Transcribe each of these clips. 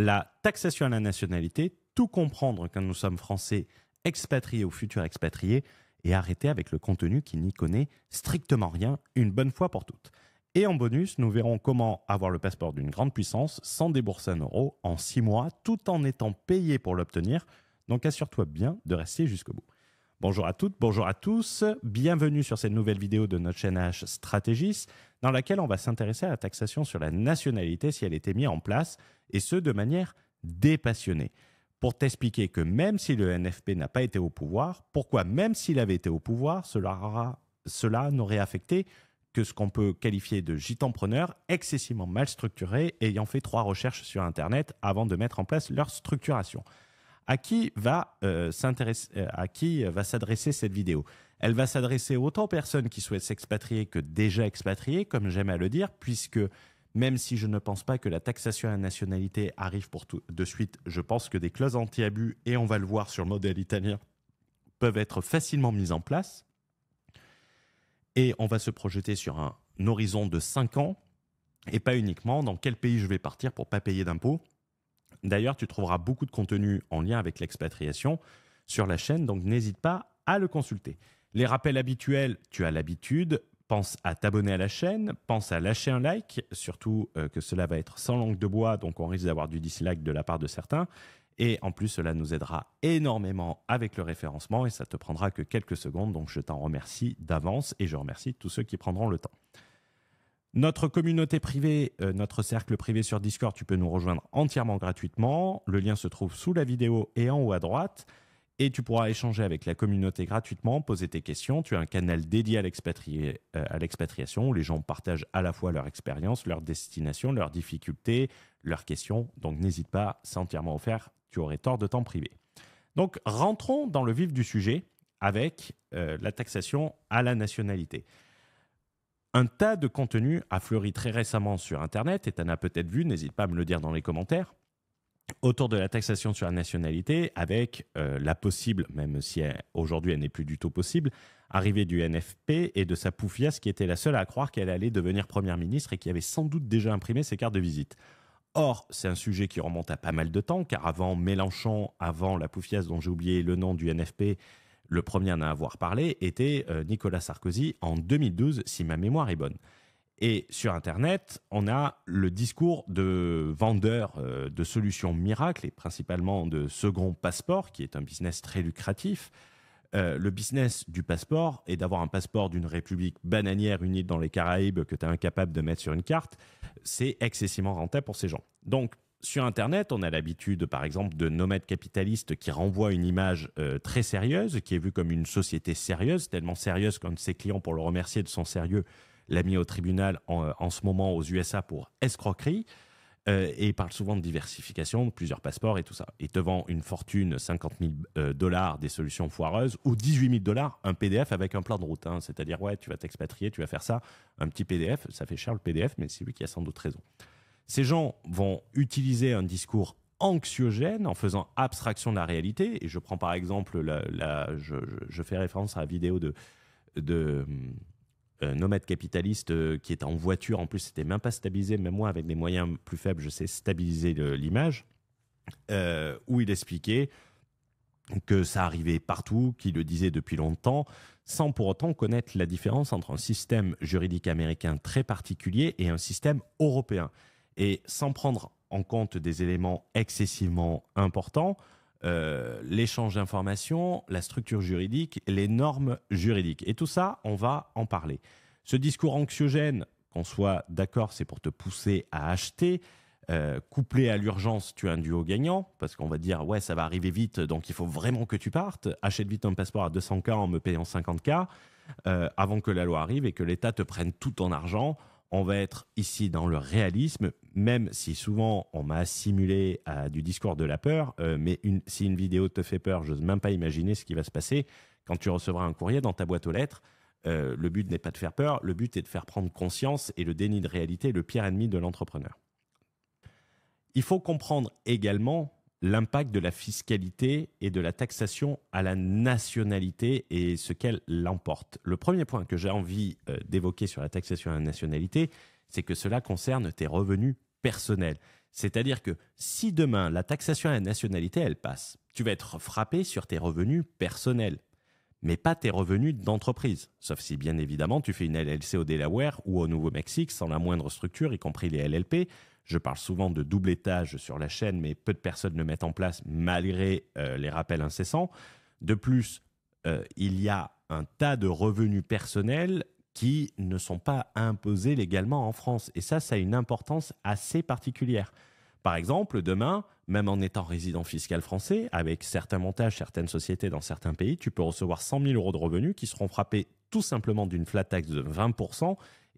la taxation à la nationalité, tout comprendre quand nous sommes français expatriés ou futurs expatriés, et arrêter avec le contenu qui n'y connaît strictement rien, une bonne fois pour toutes. Et en bonus, nous verrons comment avoir le passeport d'une grande puissance sans débourser un euro en six mois tout en étant payé pour l'obtenir, donc assure-toi bien de rester jusqu'au bout. Bonjour à toutes, bonjour à tous, bienvenue sur cette nouvelle vidéo de notre chaîne H Strategis dans laquelle on va s'intéresser à la taxation sur la nationalité si elle était mise en place, et ce, de manière dépassionnée. Pour t'expliquer que même si le NFP n'a pas été au pouvoir, pourquoi même s'il avait été au pouvoir, cela, n'aurait affecté que ce qu'on peut qualifier de gitanpreneurs excessivement mal structuré, ayant fait trois recherches sur Internet avant de mettre en place leur structuration à qui va euh, s'intéresser, euh, à qui va s'adresser cette vidéo Elle va s'adresser autant aux personnes qui souhaitent s'expatrier que déjà expatriées, comme j'aime à le dire, puisque même si je ne pense pas que la taxation à la nationalité arrive pour tout, de suite, je pense que des clauses anti-abus, et on va le voir sur le modèle italien, peuvent être facilement mises en place. Et on va se projeter sur un horizon de 5 ans, et pas uniquement dans quel pays je vais partir pour pas payer d'impôts D'ailleurs, tu trouveras beaucoup de contenu en lien avec l'expatriation sur la chaîne, donc n'hésite pas à le consulter. Les rappels habituels, tu as l'habitude. Pense à t'abonner à la chaîne, pense à lâcher un like, surtout euh, que cela va être sans langue de bois, donc on risque d'avoir du dislike de la part de certains. Et en plus, cela nous aidera énormément avec le référencement et ça te prendra que quelques secondes. Donc, je t'en remercie d'avance et je remercie tous ceux qui prendront le temps. Notre communauté privée, euh, notre cercle privé sur Discord, tu peux nous rejoindre entièrement gratuitement. Le lien se trouve sous la vidéo et en haut à droite. Et tu pourras échanger avec la communauté gratuitement, poser tes questions. Tu as un canal dédié à euh, l'expatriation où les gens partagent à la fois leur expérience, leur destination, leurs difficultés, leurs questions. Donc n'hésite pas, c'est entièrement offert. Tu aurais tort de t'en priver. Donc rentrons dans le vif du sujet avec euh, la taxation à la nationalité. Un tas de contenu a fleuri très récemment sur Internet, et tu en as peut-être vu, n'hésite pas à me le dire dans les commentaires, autour de la taxation sur la nationalité, avec euh, la possible, même si aujourd'hui elle n'est plus du tout possible, arrivée du NFP et de sa poufiasse qui était la seule à croire qu'elle allait devenir Première ministre et qui avait sans doute déjà imprimé ses cartes de visite. Or, c'est un sujet qui remonte à pas mal de temps, car avant Mélenchon, avant la poufiasse dont j'ai oublié le nom du NFP, le premier à en avoir parlé était euh, Nicolas Sarkozy en 2012, si ma mémoire est bonne. Et sur Internet, on a le discours de vendeurs euh, de solutions miracles et principalement de second passeport, qui est un business très lucratif. Euh, le business du passeport et d'avoir un passeport d'une république bananière unie dans les Caraïbes que tu es incapable de mettre sur une carte, c'est excessivement rentable pour ces gens. Donc, sur Internet, on a l'habitude, par exemple, de nomades capitalistes qui renvoient une image euh, très sérieuse, qui est vue comme une société sérieuse, tellement sérieuse qu'un de ses clients, pour le remercier de son sérieux, l'a mis au tribunal en, euh, ce moment aux USA pour escroquerie. Euh, et parle souvent de diversification, de plusieurs passeports et tout ça. Et te vend une fortune, 50 000 dollars des solutions foireuses, ou 18 000 dollars un PDF avec un plan de route. Hein. C'est-à-dire, ouais, tu vas t'expatrier, tu vas faire ça, un petit PDF, ça fait cher le PDF, mais c'est lui qui a sans doute raison. Ces gens vont utiliser un discours anxiogène en faisant abstraction de la réalité. Et je prends par exemple, je, fais référence à la vidéo de, de euh, nomade capitaliste euh, qui était en voiture. En plus, c'était même pas stabilisé. Même moi, avec des moyens plus faibles, je sais stabiliser l'image. Euh, où il expliquait que ça arrivait partout, qu'il le disait depuis longtemps, sans pour autant connaître la différence entre un système juridique américain très particulier et un système européen. Et sans prendre en compte des éléments excessivement importants, euh, l'échange d'informations, la structure juridique, les normes juridiques. Et tout ça, on va en parler. Ce discours anxiogène, qu'on soit d'accord, c'est pour te pousser à acheter. Euh, couplé à l'urgence, tu as un duo gagnant, parce qu'on va dire, ouais, ça va arriver vite, donc il faut vraiment que tu partes. Achète vite un passeport à 200K en me payant 50K, euh, avant que la loi arrive et que l'État te prenne tout ton argent on va être ici dans le réalisme, même si souvent on m'a assimilé à du discours de la peur, euh, mais si une vidéo te fait peur, je j'ose même pas imaginer ce qui va se passer quand tu recevras un courrier dans ta boîte aux lettres. Euh, le but n'est pas de faire peur, le but est de faire prendre conscience et le déni de réalité le pire ennemi de l'entrepreneur. Il faut comprendre également l'impact de la fiscalité et de la taxation à la nationalité et ce qu'elle l'emporte. Le premier point que j'ai envie euh, d'évoquer sur la taxation à la nationalité, c'est que cela concerne tes revenus personnels. C'est-à-dire que si demain la taxation à la nationalité, elle passe, tu vas être frappé sur tes revenus personnels, mais pas tes revenus d'entreprise. Sauf si, bien évidemment, tu fais une LLC au Delaware ou au Nouveau-Mexique sans la moindre structure, y compris les LLP, je parle souvent de double étage sur la chaîne, mais peu de personnes le mettent en place malgré euh, les rappels incessants. De plus, euh, il y a un tas de revenus personnels qui ne sont pas imposés légalement en France. Et ça, ça a une importance assez particulière. Par exemple, demain, même en étant résident fiscal français, avec certains montages, certaines sociétés dans certains pays, tu peux recevoir 100 000 euros de revenus qui seront frappés tout simplement d'une flat tax de 20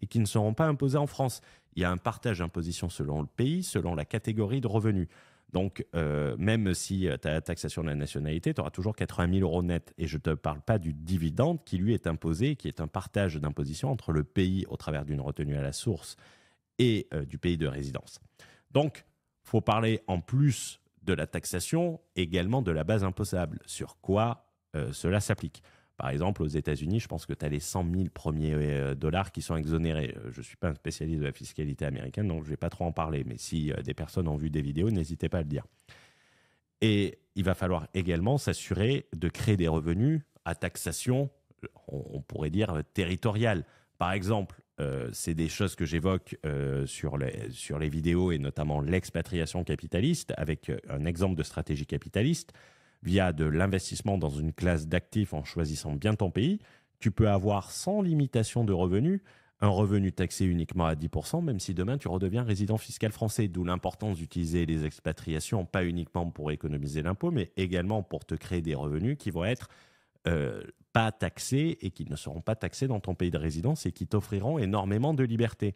et qui ne seront pas imposés en France. Il y a un partage d'imposition selon le pays, selon la catégorie de revenus. Donc, euh, même si euh, tu as la taxation de la nationalité, tu auras toujours 80 000 euros net. Et je ne te parle pas du dividende qui, lui, est imposé, qui est un partage d'imposition entre le pays au travers d'une retenue à la source et euh, du pays de résidence. Donc, faut parler en plus de la taxation, également de la base imposable, sur quoi cela s'applique. Par exemple, aux États-Unis, je pense que tu as les 100 000 premiers euh, dollars qui sont exonérés. Je ne suis pas un spécialiste de la fiscalité américaine, donc je ne vais pas trop en parler. Mais si euh, des personnes ont vu des vidéos, n'hésitez pas à le dire. Et il va falloir également s'assurer de créer des revenus à taxation, on, pourrait dire euh, territoriale. Par exemple, c'est des choses que j'évoque sur, sur les vidéos et notamment l'expatriation capitaliste, avec un exemple de stratégie capitaliste via de l'investissement dans une classe d'actifs en choisissant bien ton pays, tu peux avoir sans limitation de revenus un revenu taxé uniquement à 10%, même si demain tu redeviens résident fiscal français. D'où l'importance d'utiliser les expatriations, pas uniquement pour économiser l'impôt, mais également pour te créer des revenus qui vont être euh, pas taxés et qui ne seront pas taxés dans ton pays de résidence et qui t'offriront énormément de liberté.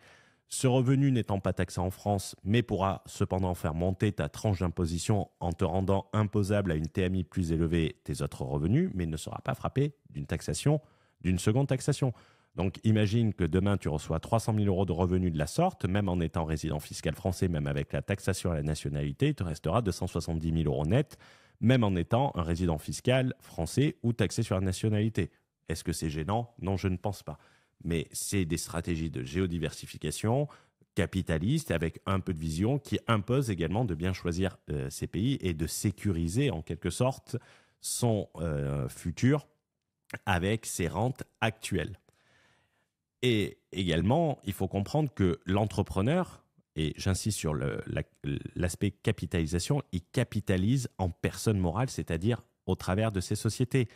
Ce revenu n'étant pas taxé en France, mais pourra cependant faire monter ta tranche d'imposition en te rendant imposable à une TMI plus élevée tes autres revenus, mais ne sera pas frappé d'une taxation, d'une seconde taxation. Donc imagine que demain tu reçois 300 000 euros de revenus de la sorte, même en étant résident fiscal français, même avec la taxation à la nationalité, il te restera 270 000 euros net, même en étant un résident fiscal français ou taxé sur la nationalité. Est-ce que c'est gênant Non, je ne pense pas mais c'est des stratégies de géodiversification capitaliste avec un peu de vision qui impose également de bien choisir euh, ces pays et de sécuriser en quelque sorte son euh, futur avec ses rentes actuelles. Et également, il faut comprendre que l'entrepreneur, et j'insiste sur l'aspect capitalisation, il capitalise en personne morale, c'est-à-dire au travers de ses sociétés.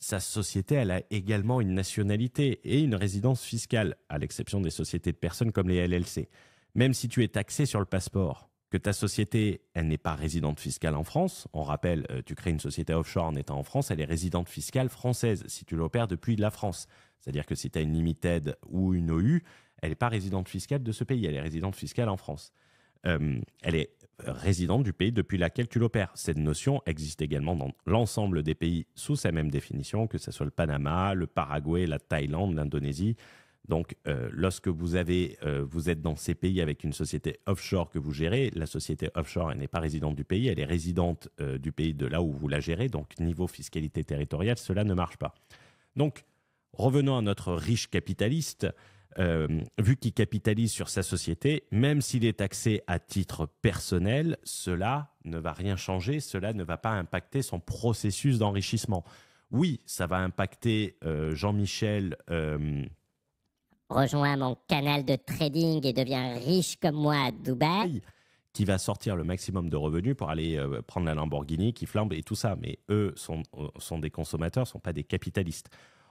Sa société, elle a également une nationalité et une résidence fiscale, à l'exception des sociétés de personnes comme les LLC. Même si tu es taxé sur le passeport, que ta société, elle n'est pas résidente fiscale en France, on rappelle, euh, tu crées une société offshore en étant en France, elle est résidente fiscale française si tu l'opères depuis la France. C'est-à-dire que si tu as une limited ou une OU, elle n'est pas résidente fiscale de ce pays, elle est résidente fiscale en France. Euh, elle est résidente du pays depuis laquelle tu l'opères. Cette notion existe également dans l'ensemble des pays sous sa même définition, que ce soit le Panama, le Paraguay, la Thaïlande, l'Indonésie. Donc, euh, lorsque vous, avez, euh, vous êtes dans ces pays avec une société offshore que vous gérez, la société offshore n'est pas résidente du pays, elle est résidente euh, du pays de là où vous la gérez. Donc, niveau fiscalité territoriale, cela ne marche pas. Donc, revenons à notre riche capitaliste euh, vu qu'il capitalise sur sa société, même s'il est taxé à titre personnel, cela ne va rien changer, cela ne va pas impacter son processus d'enrichissement. Oui, ça va impacter euh, Jean-Michel. rejoint euh, Rejoins mon canal de trading et deviens riche comme moi à Dubaï. Qui va sortir le maximum de revenus pour aller prendre la Lamborghini qui flambe et tout ça. Mais eux sont, sont des consommateurs, sont pas des capitalistes.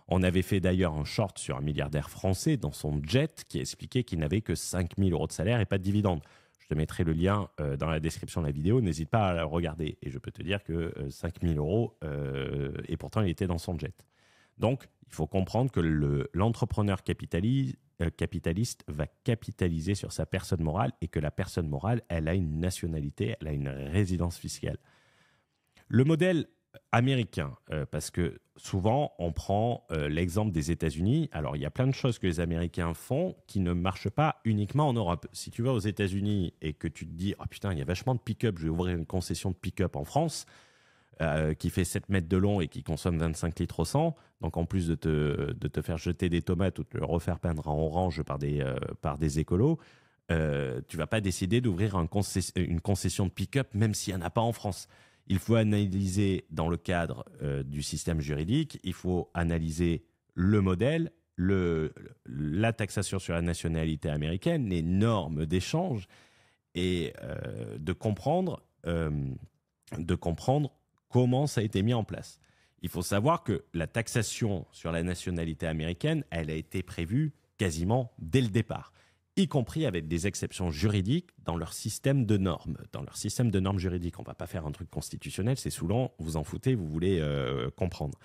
On avait fait d'ailleurs un short sur un milliardaire français dans son jet qui expliquait qu'il n'avait que 5000 euros de salaire et pas de dividendes. Je te mettrai le lien euh, dans la description de la vidéo, n'hésite pas à la regarder. Et je peux te dire que 5 euh, 5000 euros, euh, et pourtant il était dans son jet. Donc, il faut comprendre que l'entrepreneur capitaliste va capitaliser sur sa personne morale et que la personne morale, elle a une nationalité, elle a une résidence fiscale. Le modèle américain, euh, parce que souvent on prend euh, l'exemple des États-Unis. Alors il y a plein de choses que les Américains font qui ne marchent pas uniquement en Europe. Si tu vas aux États-Unis et que tu te dis oh, putain il y a vachement de pick-up, je vais ouvrir une concession de pick-up en France euh, qui fait 7 mètres de long et qui consomme 25 litres au 100. Donc en plus de te, faire jeter des tomates ou te refaire peindre en orange par des, par des écolos, tu vas pas décider d'ouvrir une concession de pick-up même s'il n'y en a pas en France. Il faut analyser dans le cadre euh, du système juridique, il faut analyser le modèle, la taxation sur la nationalité américaine, les normes d'échange et euh, de, comprendre, euh, de comprendre comment ça a été mis en place. Il faut savoir que la taxation sur la nationalité américaine, elle a été prévue quasiment dès le départ y compris avec des exceptions juridiques dans leur système de normes. Dans leur système de normes juridiques, on ne va pas faire un truc constitutionnel, c'est souvent « vous en foutez, vous voulez euh, comprendre.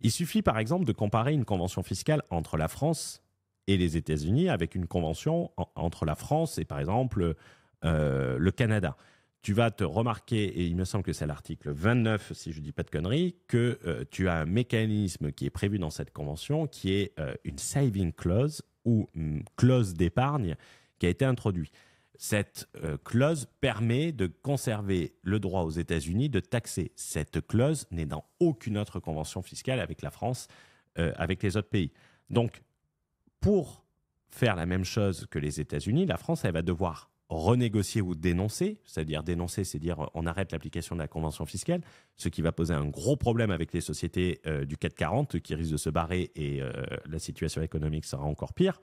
Il suffit par exemple de comparer une convention fiscale entre la France et les États-Unis avec une convention entre la France et par exemple euh, le Canada tu vas te remarquer, et il me semble que c'est l'article 29, si je ne dis pas de conneries, que euh, tu as un mécanisme qui est prévu dans cette convention, qui est euh, une saving clause ou hum, clause d'épargne qui a été introduite. Cette euh, clause permet de conserver le droit aux États-Unis de taxer. Cette clause n'est dans aucune autre convention fiscale avec la France, avec les autres pays. Donc, pour faire la même chose que les États-Unis, la France, elle va devoir renégocier ou dénoncer, c'est-à-dire dénoncer, c'est dire on arrête l'application de la convention fiscale, ce qui va poser un gros problème avec les sociétés euh, du CAC 40 qui risquent de se barrer et euh, la situation économique sera encore pire.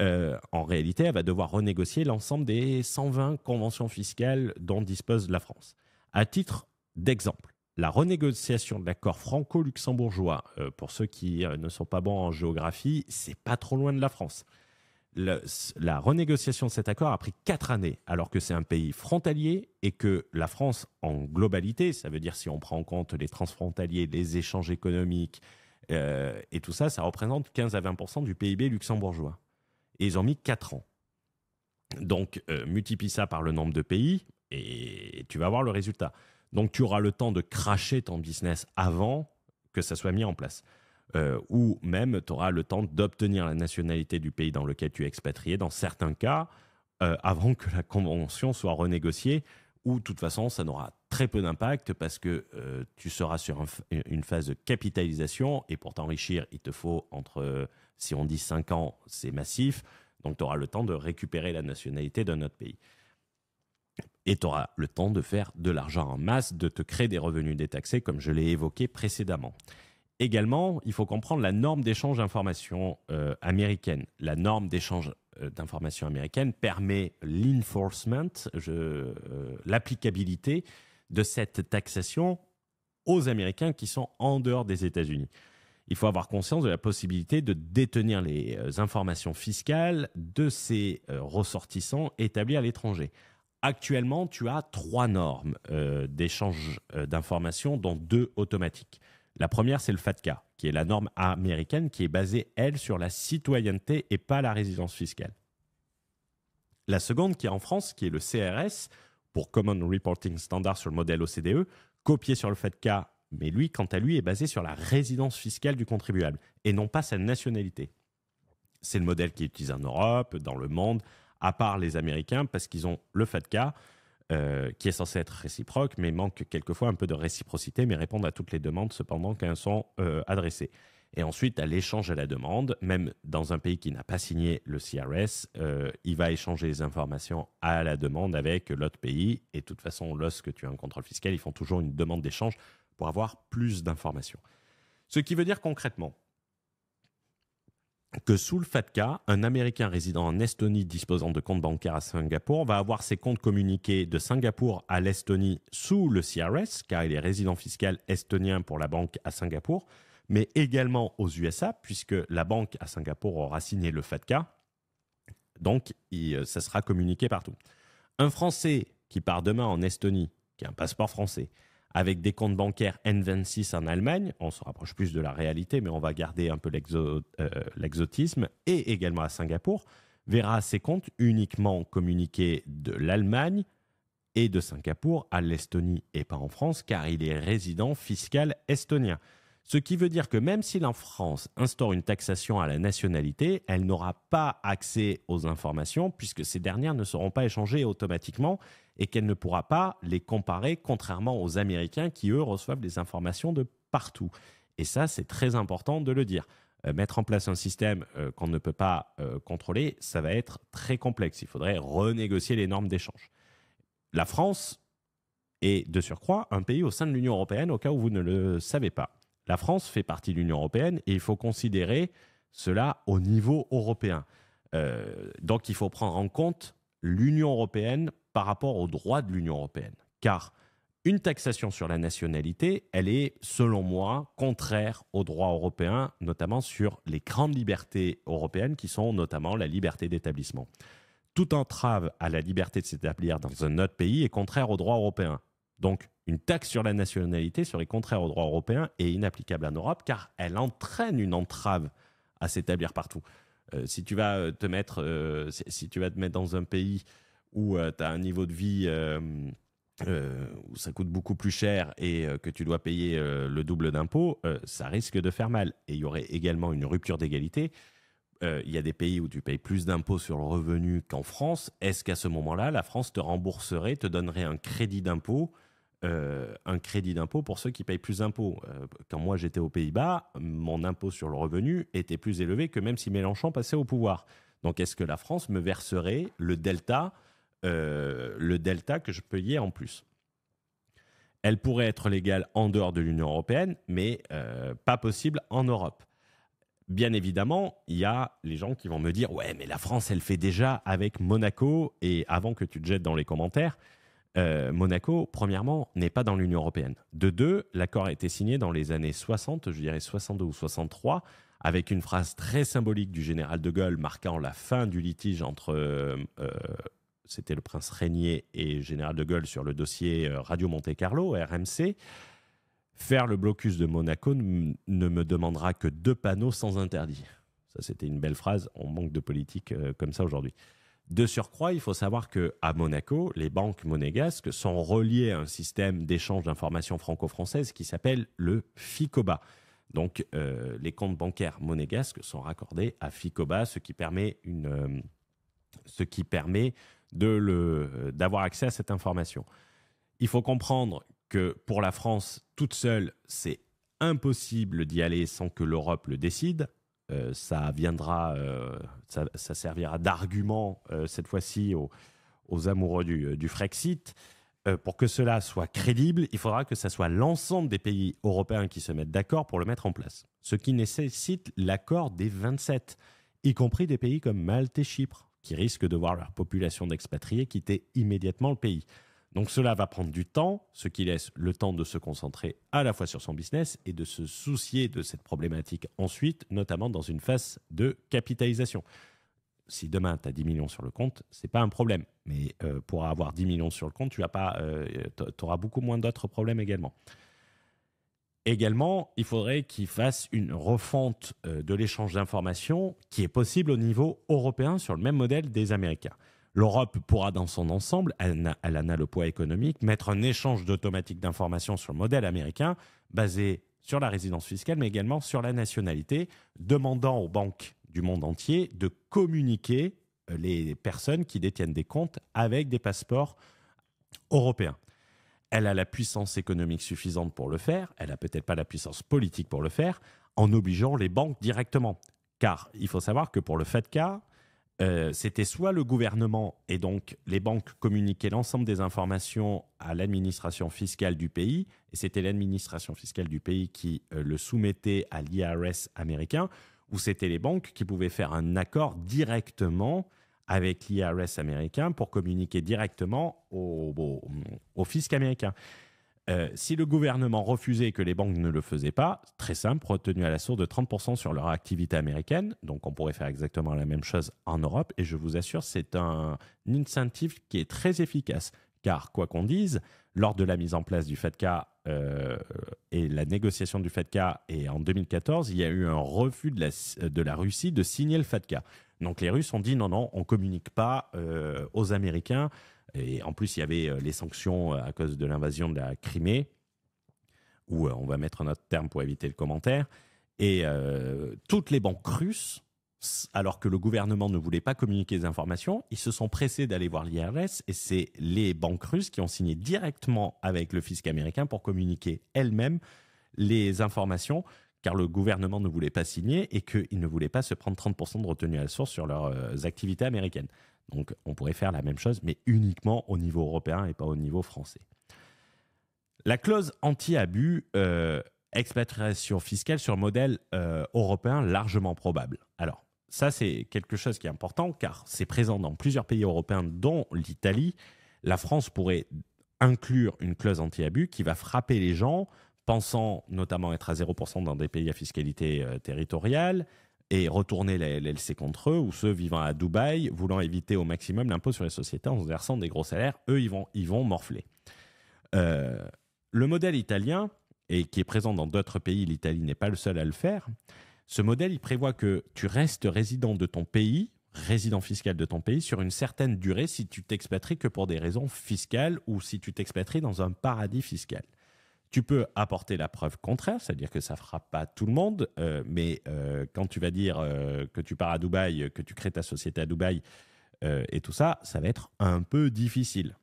Euh, en réalité, elle va devoir renégocier l'ensemble des 120 conventions fiscales dont dispose la France. À titre d'exemple, la renégociation de l'accord franco-luxembourgeois, pour ceux qui ne sont pas bons en géographie, c'est pas trop loin de la France la renégociation de cet accord a pris quatre années, alors que c'est un pays frontalier et que la France, en globalité, ça veut dire si on prend en compte les transfrontaliers, les échanges économiques euh, et tout ça, ça représente 15 à 20 du PIB luxembourgeois. Et ils ont mis quatre ans. Donc, euh, multiplie ça par le nombre de pays et tu vas voir le résultat. Donc, tu auras le temps de cracher ton business avant que ça soit mis en place. Euh, ou même tu auras le temps d'obtenir la nationalité du pays dans lequel tu es expatrié, dans certains cas, euh, avant que la convention soit renégociée, ou de toute façon, ça n'aura très peu d'impact parce que euh, tu seras sur une phase de capitalisation, et pour t'enrichir, il te faut entre, si on dit 5 ans, c'est massif, donc tu auras le temps de récupérer la nationalité d'un autre pays. Et tu auras le temps de faire de l'argent en masse, de te créer des revenus détaxés, comme je l'ai évoqué précédemment. Également, il faut comprendre la norme d'échange d'informations euh, américaine. La norme d'échange euh, d'informations américaine permet l'enforcement, euh, l'applicabilité de cette taxation aux Américains qui sont en dehors des États-Unis. Il faut avoir conscience de la possibilité de détenir les informations fiscales de ces ressortissants établis à l'étranger. Actuellement, tu as trois normes d'échange d'informations, dont deux automatiques. La première, c'est le FATCA, qui est la norme américaine qui est basée, elle, sur la citoyenneté et pas la résidence fiscale. La seconde, qui est en France, qui est le CRS, pour Common Reporting Standard sur le modèle OCDE, copié sur le FATCA, mais lui, quant à lui, est basé sur la résidence fiscale du contribuable et non pas sa nationalité. C'est le modèle qui est utilisé en Europe, dans le monde, à part les Américains, parce qu'ils ont le FATCA, euh, qui est censé être réciproque, mais manque quelquefois un peu de réciprocité, mais répondre à toutes les demandes cependant qu'elles sont euh, adressées. Et ensuite, à l'échange à la demande, même dans un pays qui n'a pas signé le CRS, euh, il va échanger les informations à la demande avec l'autre pays. Et de toute façon, lorsque tu as un contrôle fiscal, ils font toujours une demande d'échange pour avoir plus d'informations. Ce qui veut dire concrètement que sous le FATCA, un Américain résident en Estonie disposant de comptes bancaires à Singapour va avoir ses comptes communiqués de Singapour à l'Estonie sous le CRS, car il est résident fiscal estonien pour la banque à Singapour, mais également aux USA, puisque la banque à Singapour aura signé le FATCA, donc euh, ça sera communiqué partout. Un Français qui part demain en Estonie, qui a un passeport français, avec des comptes bancaires N26 en Allemagne, on se rapproche plus de la réalité, mais on va garder un peu euh, l'exotisme, et également à Singapour, verra ses comptes uniquement communiqués de l'Allemagne et de Singapour à l'Estonie et pas en France, car il est résident fiscal estonien. Ce qui veut dire que même si en France instaure une taxation à la nationalité, elle n'aura pas accès aux informations puisque ces dernières ne seront pas échangées automatiquement et qu'elle ne pourra pas les comparer, contrairement aux Américains qui, eux, reçoivent des informations de partout. Et ça, c'est très important de le dire. Euh, mettre en place un système euh, qu'on ne peut pas euh, contrôler, ça va être très complexe. Il faudrait renégocier les normes d'échange. La France est, de surcroît, un pays au sein de l'Union européenne, au cas où vous ne le savez pas. La France fait partie de l'Union européenne et il faut considérer cela au niveau européen. donc il faut prendre en compte l'Union européenne par rapport aux droits de l'Union européenne. Car une taxation sur la nationalité, elle est, selon moi, contraire au droit européen, notamment sur les grandes libertés européennes qui sont notamment la liberté d'établissement. Toute entrave à la liberté de s'établir dans un autre pays est contraire au droit européen. Donc, une taxe sur la nationalité serait contraire aux droits européens et inapplicable en Europe car elle entraîne une entrave à s'établir partout. Euh, si tu vas euh, te mettre, euh, si tu vas te mettre dans un pays où euh, tu as un niveau de vie euh, euh, où ça coûte beaucoup plus cher et que tu dois payer le double d'impôts, ça risque de faire mal. Et il y aurait également une rupture d'égalité. Il y a des pays où tu payes plus d'impôts sur le revenu qu'en France. Est-ce qu'à ce, moment-là, la France te rembourserait, te donnerait un crédit d'impôt un crédit d'impôt pour ceux qui payent plus d'impôts. quand moi j'étais aux Pays-Bas, mon impôt sur le revenu était plus élevé que même si Mélenchon passait au pouvoir. Donc est-ce que la France me verserait le delta euh, le delta que je peux payais en plus. Elle pourrait être légale en dehors de l'Union européenne, mais euh, pas possible en Europe. Bien évidemment, il y a les gens qui vont me dire Ouais, mais la France, elle fait déjà avec Monaco. Et avant que tu te jettes dans les commentaires, euh, Monaco, premièrement, n'est pas dans l'Union européenne. De deux, l'accord a été signé dans les années 60, je dirais 62 ou 63, avec une phrase très symbolique du général de Gaulle marquant la fin du litige entre c'était le prince Régnier et général de Gaulle sur le dossier euh, Radio Monte Carlo, RMC. Faire le blocus de Monaco ne me demandera que deux panneaux sans interdit. Ça, c'était une belle phrase. On manque de politique euh, comme ça aujourd'hui. De surcroît, il faut savoir que à Monaco, les banques monégasques sont reliées à un système d'échange d'informations franco-françaises qui s'appelle le FICOBA. Donc, euh, les comptes bancaires monégasques sont raccordés à FICOBA, ce qui permet une, ce qui permet d'avoir accès à cette information. Il faut comprendre que pour la France toute seule, c'est impossible d'y aller sans que l'Europe le décide. Euh, ça viendra, euh, ça, servira d'argument euh, cette fois-ci aux, amoureux du, du Frexit. pour que cela soit crédible, il faudra que ce soit l'ensemble des pays européens qui se mettent d'accord pour le mettre en place. Ce qui nécessite l'accord des 27, y compris des pays comme Malte et Chypre qui risquent de voir leur population d'expatriés quitter immédiatement le pays. Donc cela va prendre du temps, ce qui laisse le temps de se concentrer à la fois sur son business et de se soucier de cette problématique ensuite, notamment dans une phase de capitalisation. Si demain tu as 10 millions sur le compte, c'est pas un problème. Mais euh, pour avoir 10 millions sur le compte, tu as pas, euh, auras beaucoup moins d'autres problèmes également. Également, il faudrait qu'ils fassent une refonte euh, de l'échange d'informations qui est possible au niveau européen sur le même modèle des Américains. L'Europe pourra dans son ensemble, elle, en a le poids économique, mettre un échange automatique d'informations sur le modèle américain basé sur la résidence fiscale mais également sur la nationalité, demandant aux banques du monde entier de communiquer euh, les personnes qui détiennent des comptes avec des passeports européens elle a la puissance économique suffisante pour le faire, elle n'a peut-être pas la puissance politique pour le faire, en obligeant les banques directement. Car il faut savoir que pour le FATCA, euh, c'était soit le gouvernement et donc les banques communiquaient l'ensemble des informations à l'administration fiscale du pays, et c'était l'administration fiscale du pays qui euh, le soumettait à l'IRS américain, ou c'était les banques qui pouvaient faire un accord directement avec l'IRS américain pour communiquer directement au, fisc américain. Euh, si le gouvernement refusait que les banques ne le faisaient pas, très simple, retenu à la source de 30% sur leur activité américaine, donc on pourrait faire exactement la même chose en Europe, et je vous assure, c'est un incentive qui est très efficace, car quoi qu'on dise, lors de la mise en place du FATCA euh, et la négociation du FATCA, et en 2014, il y a eu un refus de de la Russie de signer le FATCA. Donc les Russes ont dit non, non, on communique pas euh, aux Américains. Et en plus, il y avait euh, les sanctions euh, à cause de l'invasion de la Crimée, où on va mettre un autre terme pour éviter le commentaire. Et toutes les banques russes, alors que le gouvernement ne voulait pas communiquer les informations, ils se sont pressés d'aller voir l'IRS et c'est les banques russes qui ont signé directement avec le fisc américain pour communiquer elles-mêmes les informations car le gouvernement ne voulait pas signer et qu'il ne voulait pas se prendre 30% de retenue à la source sur leurs euh, activités américaines. Donc on pourrait faire la même chose, mais uniquement au niveau européen et pas au niveau français. La clause anti-abus, euh, expatriation fiscale sur modèle euh, européen largement probable. Alors, ça c'est quelque chose qui est important car c'est présent dans plusieurs pays européens, dont l'Italie. La France pourrait inclure une clause anti-abus qui va frapper les gens pensant notamment être à 0% dans des pays à fiscalité euh, territoriale et retourner les LLC contre eux, ou ceux vivant à Dubaï, voulant éviter au maximum l'impôt sur les sociétés en versant des gros salaires, eux, ils vont, ils vont morfler. Euh, le modèle italien, et qui est présent dans d'autres pays, l'Italie n'est pas le seul à le faire, ce modèle, il prévoit que tu restes résident de ton pays, résident fiscal de ton pays, sur une certaine durée si tu t'expatries que pour des raisons fiscales ou si tu t'expatries dans un paradis fiscal. Tu peux apporter la preuve contraire, c'est-à-dire que ça fera pas tout le monde, euh, mais euh, quand tu vas dire euh, que tu pars à Dubaï, que tu crées ta société à Dubaï et tout ça, ça va être un peu difficile.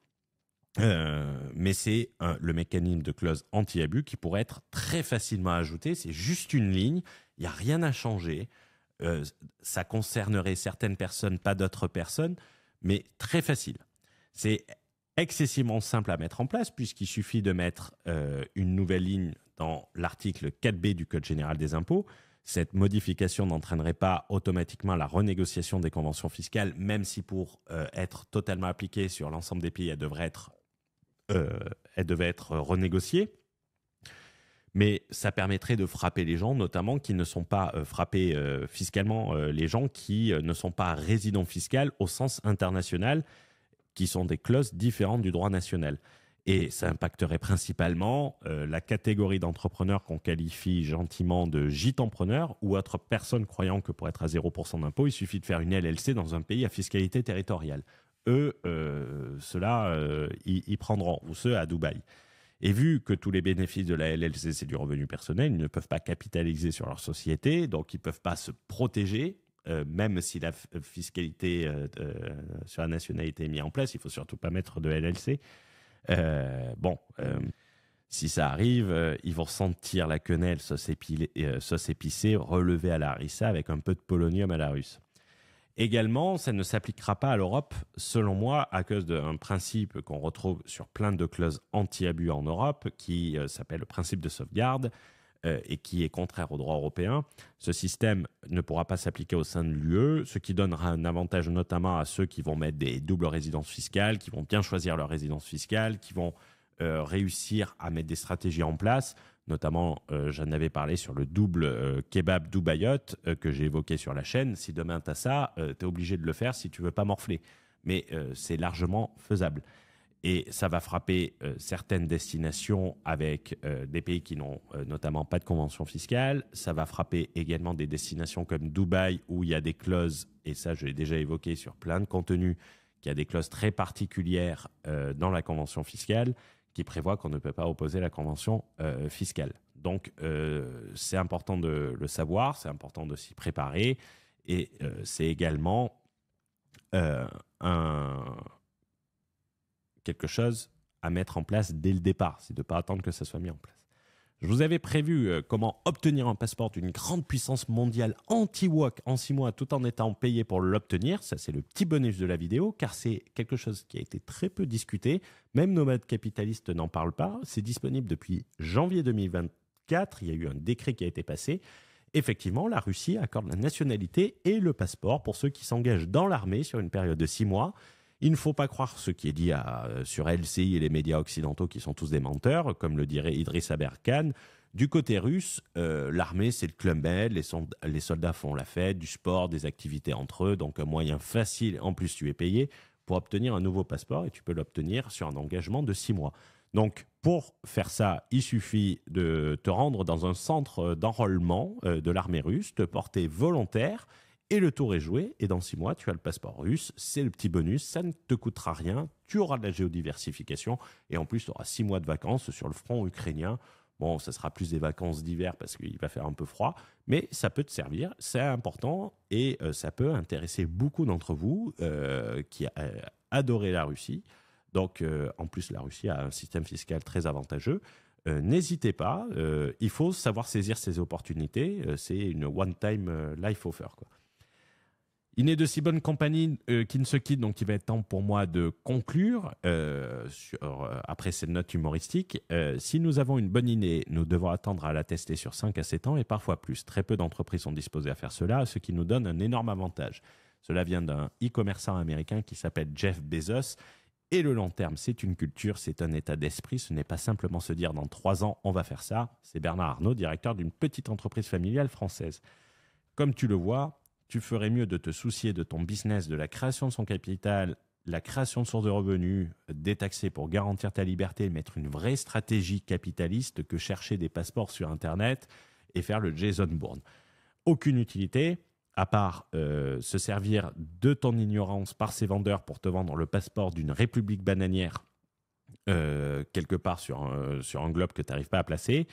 mais c'est le mécanisme de clause anti-abus qui pourrait être très facilement ajouté. C'est juste une ligne, il n'y a rien à changer. ça concernerait certaines personnes, pas d'autres personnes, mais très facile. C'est excessivement simple à mettre en place puisqu'il suffit de mettre euh, une nouvelle ligne dans l'article 4B du Code général des impôts. Cette modification n'entraînerait pas automatiquement la renégociation des conventions fiscales, même si pour euh, être totalement appliquée sur l'ensemble des pays, elle devrait être, euh, elle devait être renégociée. Mais ça permettrait de frapper les gens, notamment qui ne sont pas frappés fiscalement, les gens qui ne sont pas résidents fiscaux au sens international, qui sont des clauses différentes du droit national. Et ça impacterait principalement euh, la catégorie d'entrepreneurs qu'on qualifie gentiment de gîte-entrepreneurs ou autres personnes croyant que pour être à 0% d'impôt, il suffit de faire une LLC dans un pays à fiscalité territoriale. Eux, cela, euh, ceux euh, prendront, ou ceux à Dubaï. Et vu que tous les bénéfices de la LLC, c'est du revenu personnel, ils ne peuvent pas capitaliser sur leur société, donc ils ne peuvent pas se protéger euh, même si la euh, fiscalité euh, sur la nationalité est mise en place, il faut surtout pas mettre de LLC. bon, si ça arrive, ils vont sentir la quenelle sauce, sauce épicée relevée à la harissa avec un peu de polonium à la russe. Également, ça ne s'appliquera pas à l'Europe, selon moi, à cause d'un principe qu'on retrouve sur plein de clauses anti-abus en Europe, qui s'appelle le principe de sauvegarde, euh, et qui est contraire au droit européen, ce système ne pourra pas s'appliquer au sein de l'UE, ce qui donnera un avantage notamment à ceux qui vont mettre des doubles résidences fiscales, qui vont bien choisir leur résidence fiscale, qui vont euh, réussir à mettre des stratégies en place. Notamment, euh, j'en avais parlé sur le double kebab Dubaïote que j'ai évoqué sur la chaîne. Si demain tu as ça, tu es obligé de le faire si tu veux pas morfler. Mais c'est largement faisable. Et ça va frapper euh, certaines destinations avec euh, des pays qui n'ont euh, notamment pas de convention fiscale. Ça va frapper également des destinations comme Dubaï où il y a des clauses, et ça je l'ai déjà évoqué sur plein de contenus, qui a des clauses très particulières dans la convention fiscale qui prévoit qu'on ne peut pas opposer la convention fiscale. Donc c'est important de le savoir, c'est important de s'y préparer, et c'est également un quelque chose à mettre en place dès le départ, c'est de ne pas attendre que ça soit mis en place. Je vous avais prévu euh, comment obtenir un passeport d'une grande puissance mondiale anti-wok en six mois tout en étant payé pour l'obtenir. Ça, c'est le petit bonus de la vidéo car c'est quelque chose qui a été très peu discuté. Même Nomade capitalistes n'en parle pas. C'est disponible depuis janvier 2024. Il y a eu un décret qui a été passé. Effectivement, la Russie accorde la nationalité et le passeport pour ceux qui s'engagent dans l'armée sur une période de six mois il ne faut pas croire ce qui est dit euh, sur LCI et les médias occidentaux qui sont tous des menteurs, comme le dirait Idriss Aberkan. Du côté russe, euh, l'armée, c'est le club les, soldats font la fête, du sport, des activités entre eux, donc un moyen facile, en plus tu es payé, pour obtenir un nouveau passeport, et tu peux l'obtenir sur un engagement de six mois. Donc, pour faire ça, il suffit de te rendre dans un centre d'enrôlement euh, de l'armée russe, te porter volontaire, et le tour est joué. Et dans six mois, tu as le passeport russe. C'est le petit bonus. Ça ne te coûtera rien. Tu auras de la géodiversification. Et en plus, tu auras six mois de vacances sur le front ukrainien. Bon, ça sera plus des vacances d'hiver parce qu'il va faire un peu froid, mais ça peut te servir, c'est important et euh, ça peut intéresser beaucoup d'entre vous euh, qui euh, la Russie. Donc, euh, en plus, la Russie a un système fiscal très avantageux. n'hésitez pas. il faut savoir saisir ces opportunités. c'est une one-time life offer. Quoi. Il n'est de si bonne compagnie euh, qu'il ne se quitte, donc il va être temps pour moi de conclure euh, euh, après cette note humoristique. si nous avons une bonne idée, nous devons attendre à la tester sur 5 à 7 ans et parfois plus. Très peu d'entreprises sont disposées à faire cela, ce qui nous donne un énorme avantage. Cela vient d'un e-commerçant américain qui s'appelle Jeff Bezos. Et le long terme, c'est une culture, c'est un état d'esprit. Ce n'est pas simplement se dire dans 3 ans, on va faire ça. C'est Bernard Arnault, directeur d'une petite entreprise familiale française. Comme tu le vois, tu ferais mieux de te soucier de ton business, de la création de son capital, la création de sources de revenus, détaxer pour garantir ta liberté, mettre une vraie stratégie capitaliste que chercher des passeports sur Internet et faire le Jason Bourne. Aucune utilité, à part euh, se servir de ton ignorance par ses vendeurs pour te vendre le passeport d'une république bananière euh, quelque part sur, euh, sur un globe que tu n'arrives pas à placer.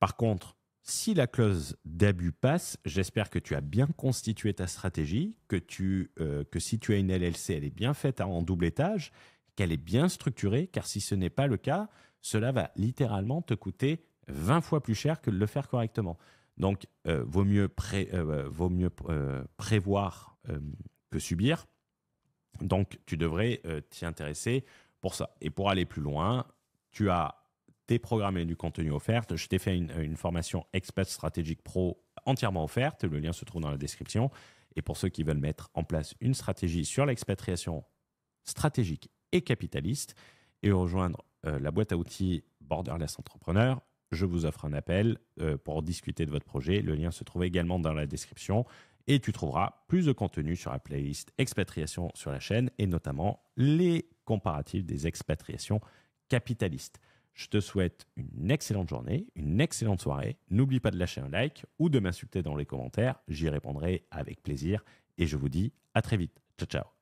Par contre, si la clause d'abus passe, j'espère que tu as bien constitué ta stratégie, que, tu, euh, que si tu as une LLC, elle est bien faite en double étage, qu'elle est bien structurée, car si ce n'est pas le cas, cela va littéralement te coûter 20 fois plus cher que de le faire correctement. Donc, euh, vaut mieux euh, prévoir que subir. Donc, tu devrais t'y intéresser pour ça. Et pour aller plus loin, tu as des programmes et du contenu offert. Je t'ai fait une, euh, formation expat Stratégique Pro entièrement offerte. Le lien se trouve dans la description. Et pour ceux qui veulent mettre en place une stratégie sur l'expatriation stratégique et capitaliste et rejoindre euh, la boîte à outils Borderless Entrepreneur, je vous offre un appel euh, pour discuter de votre projet. Le lien se trouve également dans la description et tu trouveras plus de contenu sur la playlist expatriation sur la chaîne et notamment les comparatifs des expatriations capitalistes. Je te souhaite une excellente journée, une excellente soirée. N'oublie pas de lâcher un like ou de m'insulter dans les commentaires. J'y répondrai avec plaisir. Et je vous dis à très vite. Ciao, ciao.